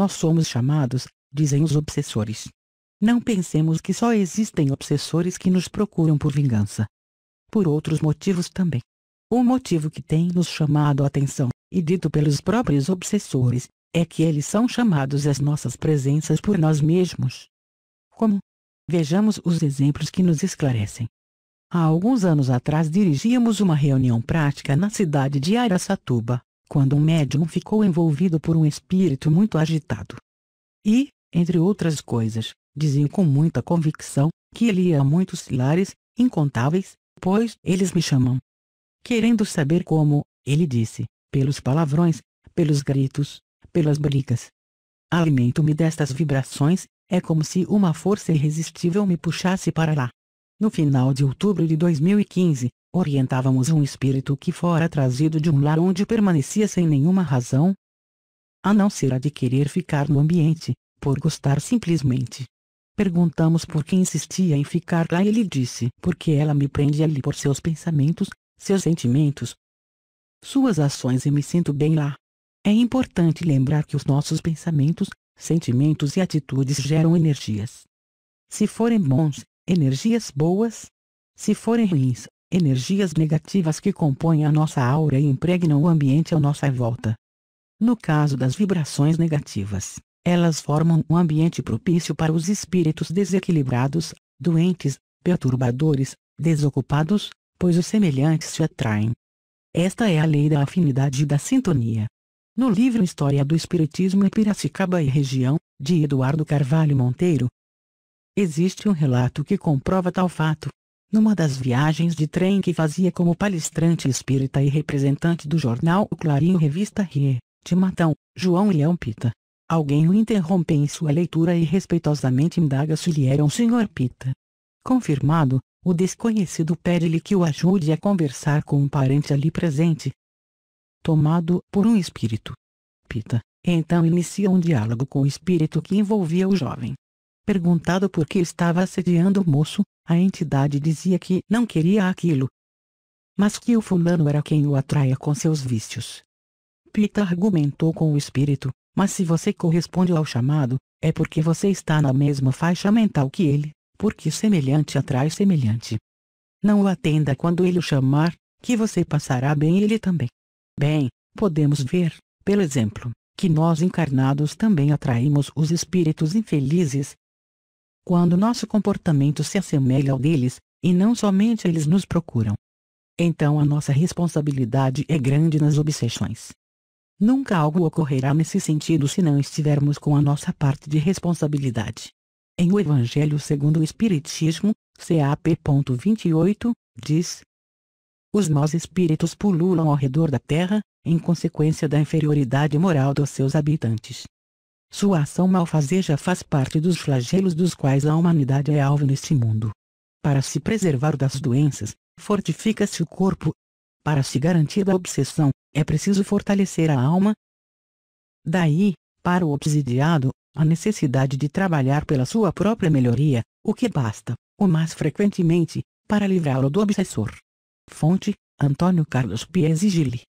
Nós somos chamados, dizem os obsessores. Não pensemos que só existem obsessores que nos procuram por vingança. Por outros motivos também. O motivo que tem nos chamado a atenção, e dito pelos próprios obsessores, é que eles são chamados às nossas presenças por nós mesmos. Como? Vejamos os exemplos que nos esclarecem. Há alguns anos atrás dirigíamos uma reunião prática na cidade de Araçatuba, quando um médium ficou envolvido por um espírito muito agitado. E, entre outras coisas, dizia com muita convicção, que ele ia a muitos lares, incontáveis, pois eles me chamam. Querendo saber como, ele disse, pelos palavrões, pelos gritos, pelas brigas. Alimento-me destas vibrações, é como se uma força irresistível me puxasse para lá. No final de outubro de 2015, orientávamos um espírito que fora trazido de um lar onde permanecia sem nenhuma razão, a não ser a de querer ficar no ambiente, por gostar simplesmente. Perguntamos por que insistia em ficar lá e ele disse porque ela me prende ali por seus pensamentos, seus sentimentos, suas ações e me sinto bem lá. É importante lembrar que os nossos pensamentos, sentimentos e atitudes geram energias. Se forem bons, energias boas. Se forem ruins, energias negativas que compõem a nossa aura e impregnam o ambiente à nossa volta. No caso das vibrações negativas, elas formam um ambiente propício para os espíritos desequilibrados, doentes, perturbadores, desocupados, pois os semelhantes se atraem. Esta é a lei da afinidade e da sintonia. No livro História do Espiritismo em Piracicaba e Região, de Eduardo Carvalho Monteiro, existe um relato que comprova tal fato. Numa das viagens de trem que fazia como palestrante espírita e representante do jornal O Clarim Revista Rie, de Matão, João Leão Pita. Alguém o interrompe em sua leitura e respeitosamente indaga se lhe era um senhor Pita. Confirmado, o desconhecido pede-lhe que o ajude a conversar com um parente ali presente. Tomado por um espírito. Pita, então inicia um diálogo com o espírito que envolvia o jovem. Perguntado por que estava assediando o moço, a entidade dizia que não queria aquilo. Mas que o fulano era quem o atraia com seus vícios. Pita argumentou com o espírito, mas se você corresponde ao chamado, é porque você está na mesma faixa mental que ele, porque semelhante atrai semelhante. Não o atenda quando ele o chamar, que você passará bem ele também. Bem, podemos ver, pelo exemplo, que nós encarnados também atraímos os espíritos infelizes, quando nosso comportamento se assemelha ao deles, e não somente eles nos procuram. Então a nossa responsabilidade é grande nas obsessões. Nunca algo ocorrerá nesse sentido se não estivermos com a nossa parte de responsabilidade. Em O Evangelho segundo o Espiritismo, CAP. 28, diz: Os maus espíritos pululam ao redor da terra, em consequência da inferioridade moral dos seus habitantes. Sua ação malfazeja faz parte dos flagelos dos quais a humanidade é alvo neste mundo. Para se preservar das doenças, fortifica-se o corpo. Para se garantir da obsessão, é preciso fortalecer a alma. Daí, para o obsidiado, a necessidade de trabalhar pela sua própria melhoria, o que basta, o mais frequentemente, para livrá-lo do obsessor. Fonte, Antônio Carlos Pies